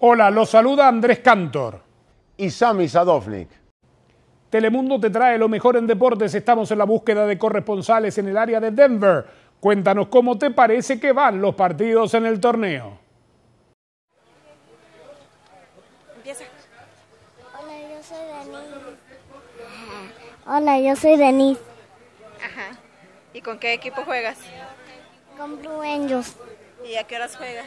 Hola, los saluda Andrés Cantor. Y Sami Sadovnik. Telemundo te trae lo mejor en deportes. Estamos en la búsqueda de corresponsales en el área de Denver. Cuéntanos cómo te parece que van los partidos en el torneo. Empieza. Hola, yo soy Denis. Hola, yo soy Denise. Ajá. ¿Y con qué equipo juegas? Con Blue Angels. ¿Y a qué horas juegas?